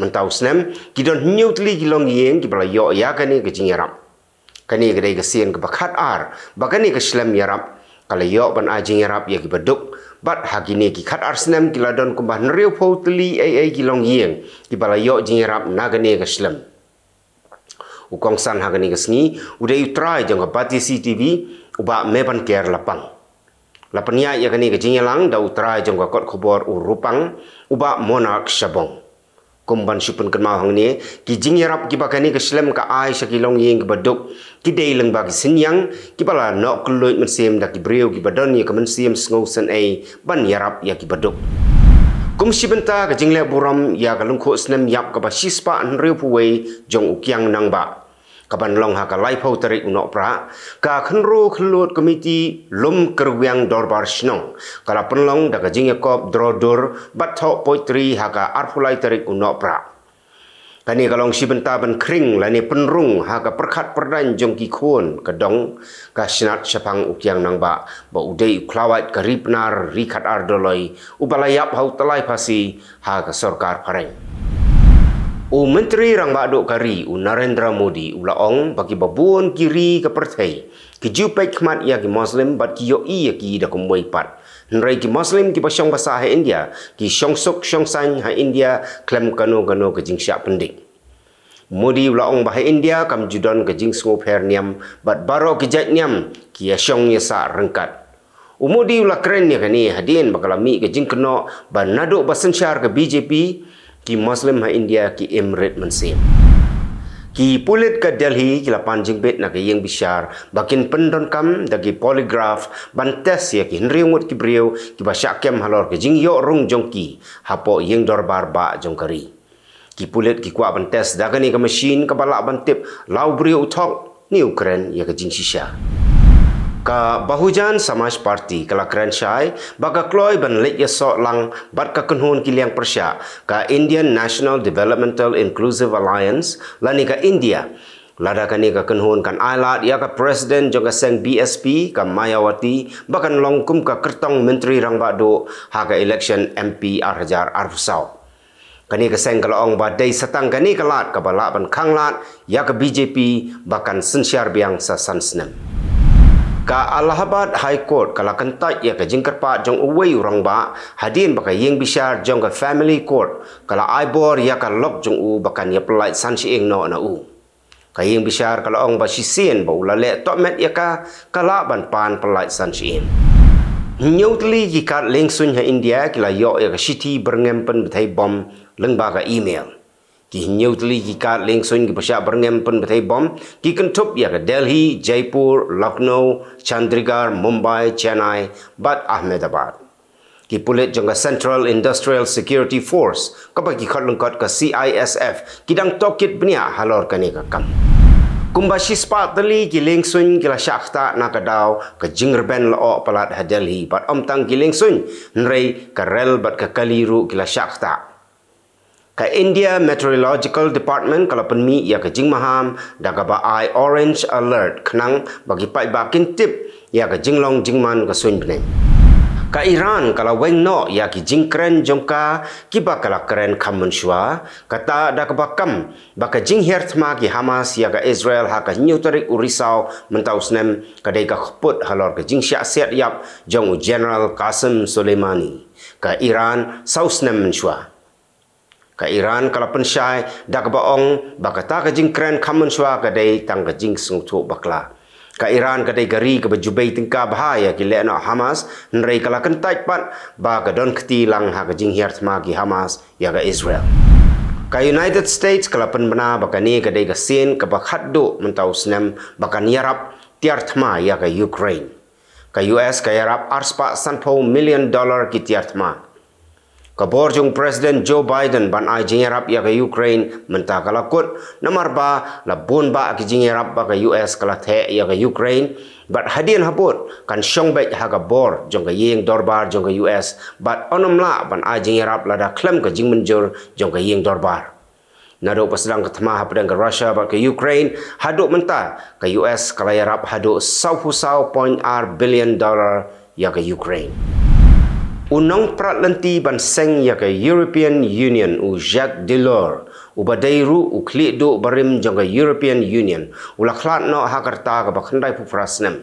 mentau snem kidon newtli kilong yeng ki bala yo ya kani ke jing yaram kani ke dai ke sian ke bakat ar bakani ke slem yaram kala yo ban ajing yarap ya ki beduk bat hagini ki khat ar snem ki ladon ku bah nriu photli ai ai kilong yeng ki bala yo jing yarap na kani ke selam u kong san hagani ke sni u dai try jong pati ctv u ba me ban ker lapang lapania ya, ya kani ke jing yalang da utra jong ka kot khobor u rupang u ba monak shabong kumban supun kan mau hang ni ki jing yarap ki bakani ke selam ka ai saki long ying ki baduk ki dei leng bak sin yang ki pala no kloit men sim da ki breu ki badon ni ka men sim sngo san ai ban yarap ya ki baduk kum sibenta ka jingle buram ya ka lungkho snem yap ka ba sispa an reu pu wei jong ukyang nang ba กบันลองหากไลพ่อตริกนอพระกาขันรูขันลวดกมิตีลมกระเวียงดอร์บาร์ชนงกาลาปนลองดักจิงยกอบดรอดอร์บัตทอกปอยตรีหากาอารฟุไลตริกนอพระกันนี้กาลองชิบันตาบันคริงและนี่ปนรุงหากาประคัดประดันจงกีควนกระดองกาชนัดชพังอุกยังนังบะบ่อุดัยคลาวัดกรีปนารริคัดอาร์ดลอยอุบลายับเฮาตลายภาษีหากาสรการพระเอง U Menteri Rang Baduk Kari U Narendra Modi U Laong bagi babuan kiri ke partai ke jupai khmat ya ke Muslim bat ki yo i ki da ko pat nrai ki Muslim ki pasong basa ha India ki shong sok shong san ha India klem kano kano ke jing sya pendik Modi U Laong bahai India kam judon ke jing sungu phair niam bat baro ke jat niam ki ya shong ya sa rengkat Umudi ulah keren ni kan ni hadin bakal ami ke jing kena ban naduk basenshar ke BJP ki Muslim ha India ki Emirate Mansim. Ki pulit ke Delhi ki lapan bet na ke yang bishar, Bakin pendon kam da ki polygraph ban tes ya ki henri ngut ki brio ki basyak kem halor ke jing yok rung jong ki. Hapo yang dorbar ba jong kari. Ki pulit ki kuak ban tes da ke ni ke mesin ke balak ban tip lau brio utok ni Ukraine ya ke jing sisha ka bahujan samaj party kala kranchai ba ka kloi ban le ya so lang bar ka kunhun ki liang prasha ka indian national developmental inclusive alliance lani ka india lada ka ni ka kunhun kan ailat ya ka president jo seng bsp ka mayawati ba kan longkum ka kertong menteri rang ba do ha ka election mp arjar arfsau kani ka seng kala ong ba dei satang kani ka lat ka bala ban khanglat ya ka bjp ba kan sincere biang sa sansnem Ka Allahabad High Court kala kentak ia ke jingkerpa jong uwei urang ba hadin baka ying bishar jong ke family court kala aibor ia ka lok jong u bakan ia pelai san si ing no na u. Ka ying bisar kala ong ba sisin ba ulale tok met ia ka kala ban pan pelai san si ing. Nyutli jika lengsunya India kila yok ia ka siti berngempen betai bom lengba ka email ki nyau tli ki ka leng soin ki pasha barnem pon bathai bom ki kan thop ya ka delhi jaipur lucknow chandrigar mumbai chennai bad ahmedabad ki pulet jonga central industrial security force ka ba ki khalung kat ka cisf ki dang tokit bnia halor kane ka kam kumbashi spat tli ki leng soin ki la shakhta na ka daw ka jingr ben lo palat ha delhi bad om ki leng soin nrei ka rel bad ka kaliru ki la shakhta ka India Meteorological Department kalapun mi ya ka jing maham dah ka i orange alert kenang bagi pai ba kin tip ya ka jing long jing man ka suin bne ka Iran kala weng no ya ki jing kren jong ka ki ba kala kren kham kata dah ka kam baka jing her thma ki Hamas ya ka Israel ha ka new tarik u risau mun ta usnem ka dei halor ka jing sha set yap jong u general Qasem Soleimani ka Iran sausnem mun shwa ka iran kala pen shai dak ba ong ba ka ka jing kren khamun swa ka dei tang ka jing sung thu bakla ka iran ka dei gari ka bujbei tin ka bahaya ki le no hamas nrei kala kan taik pat ba ka don kti lang ha ka jing hiar thma hamas ya ka israel ka united states kala pen bana ba ka ni ka dei ka sin ka ba khat do mun taw ba ka ni arab tiar thma ya ka ukraine ka us ka arab arspa sanpo million dollar ki tiar thma Kaborjong Presiden Joe Biden ban ay jingirap ya ke Ukraine menta kalakut. Namar ba labun ba ak jingirap ba ke US kalathe ya ke Ukraine. but hadian habut kan syong bet ha kabor jong ke Ying dorbar jong ke US. but onom la ban ay jingirap lada klem ke jing menjur jong ke Ying dorbar. Nado pasdang ketema hapdang ke Russia ba ke Ukraine haduk menta ke US kalayarap haduk sau pusau point billion dollar ya ke Ukraine. Unang pratlanti banseng yaka European Union u Jacques Delors u badairu u klido barim jonga European Union u laklat no hakarta ka bakhandai pu prasnem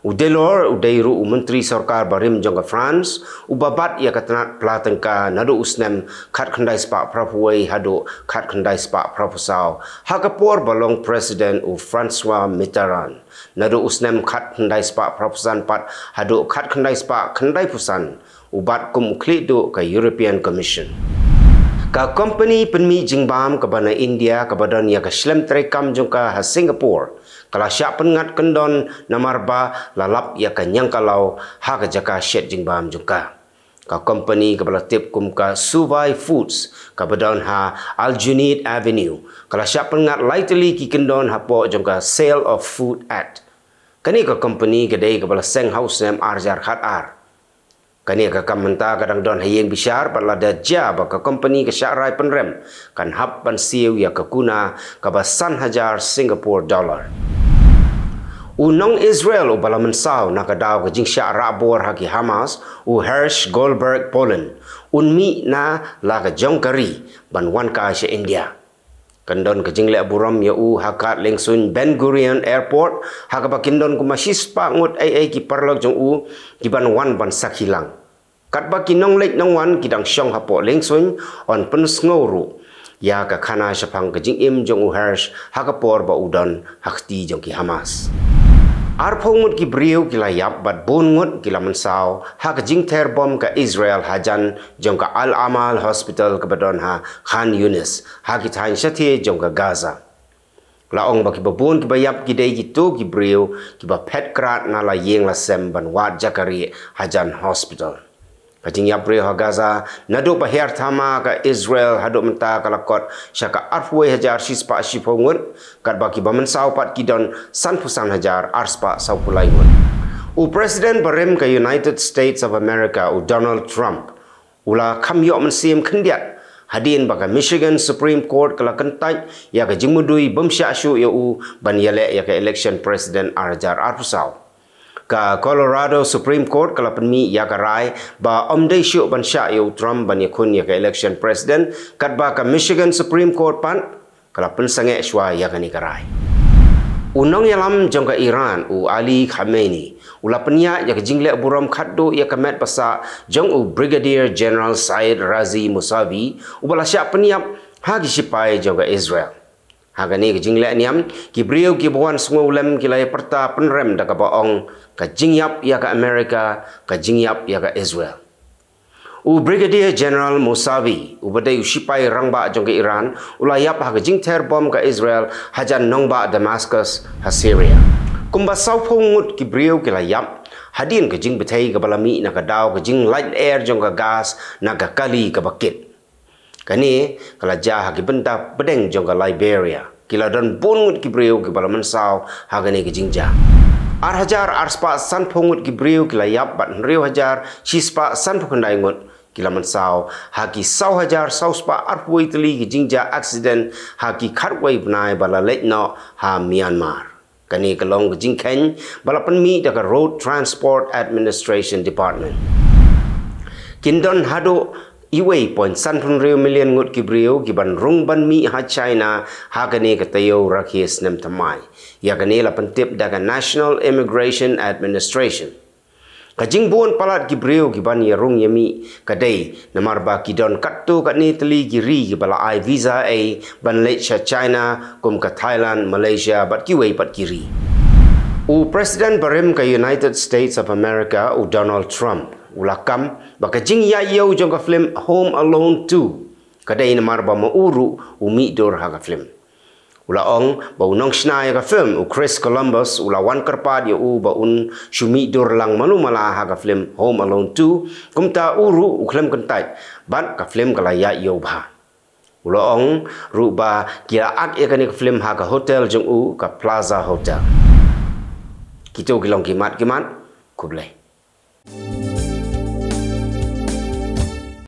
U delor u dayru menteri sorkar barim jangka France u babat ia katana pelatengka nado usnem kat kendai sepak prapuai hadu kat kendai sepak prapusau hakapur balong presiden u Francois Mitterrand nado usnem kat kendai sepak prapusan pat hadu kat kendai sepak kendai pusan ubat kum klik du ke European Commission ka company penmi jingbam ka bana india ka badan ya ka slam trekam jung ka ha singapore kala sya pengat kendon namarba lalap ya ka kalau ha ka jaka shet jingbam jung ka ka company ka bala tip kum ka suvai foods ka badan ha aljunied avenue kala sya pengat lightly ki kendon ha po jung ka sale of food at Kini ke company gede ke bala Seng House MR Jarkhat R. Jar Kini ke kam menta kadang don hayeng bisyar pala da ja ba ke company ke syarai penrem kan hap pan siu ya ke kuna ke basan hajar Singapore dollar. Unong Israel u bala mensau na ke dao ke jing syar haki Hamas u Hersh Goldberg Poland un mi na la ke jongkari ban wan ka asya India. Kendon ke jing buram ya u hakat lengsun Ben Gurion Airport hakapa don ku masih spak ngut ai ai ki parlok jong u ki ban wan ban sakilang. hilang kat ba ki nong lek nong wan ki dang shong hapo leng suing on pen ngoru ya ka khana shapang ka jing im jong u hers ha ka por ba udan hakti jong ki hamas ar phong ki brio ki la yap bat bon ngot ki la man sao ha ka jing ther bom ka israel hajan jan jong ka al amal hospital ka badon ha khan yunis ha ki thain shathi jong ka gaza la ong ba ki ba bon ki ba yap ki dei ki to ki brio ki ba phet krat na la yeng la sem ban wat jakari ha hospital Kajing yapri ha Gaza, nadu pahiar thama ka Israel hadok menta kalakot syaka arfwe hajar sispa sifongun kat baki baman saupat kidon san pusan hajar arspa saupulaiun. U Presiden Barim ke United States of America u Donald Trump ula kamyo mensiem kendiat hadin baka Michigan Supreme Court kala kentai ya ke jingmudui bumsya asyu ya u ban yale ya ke election president arjar arpusau ka Colorado Supreme Court kala penmi ya karai ba omde shu ban sha yo drum ban yakun ya election president kat ba ka Michigan Supreme Court pan kala pen sange shwa ya kani karai Unong yalam jangka Iran u Ali Khamenei ulapnya ya ke jingle buram khaddo ya ke met pasa jang u brigadier general Said Razi Musavi ubalasya sya peniap hagi sipai jangka Israel Haga ni ke jingle ni am ki brio ki bwan sungo ulem ki la perta penrem da ka baong ka jingyap ya ke Amerika ka jingyap ya ke Israel. U Brigadier General Mosavi u bade u sipai rangba jong ke Iran u la yap ha jing ter bom Israel hajan nongba Damascus ha Syria. Kumba saupungut ki brio ki la yap hadin ke jing betai ka balami na daw ka light air jong ka gas na kali ka bakit. Kini kan kalau jah ke benda pedeng jangka Liberia. Kila dan pun ke beriw ke bala mensau hagani ke jingja. Ar hajar ar sepak san pungut ke beriw kila yap bat riu hajar si sepak san pukendai ngut kila mensau hagi sau hajar sau sepak ar puwai teli ke jingja aksiden haki karwai benai bala letno ha Myanmar. Kini kan kelong ke jingkeng bala penmi daga Road Transport Administration Department. Kindon hadu iwei pon san phun riu million ngut kibrio briu ki ban rung ban mi ha china ha gani ka tayo rakhis nem tamai ya gani la pentip tip national immigration administration kajing jing buon palat kibrio briu ki ban ya rung yami ka dei na mar ba ki don kat ni tli ki bala ai visa a ban le cha china kum ka thailand malaysia bat ki wei bat u president barim ka united states of america u donald trump ulakam baka jing ya yo jong ka film home alone 2 kada ina marba ma uru umi dor ha ka film ula ong ba unong sna ya ka film u chris columbus ula wan karpa di u ba un shumi dor lang manu mala ha ka film home alone 2 kumta uru u film kentai ban ka film kala ya yo ba ula ong ru ba kira ak ya e ka film ha ka hotel jong u ka plaza hotel kito gilong kimat kimat kublai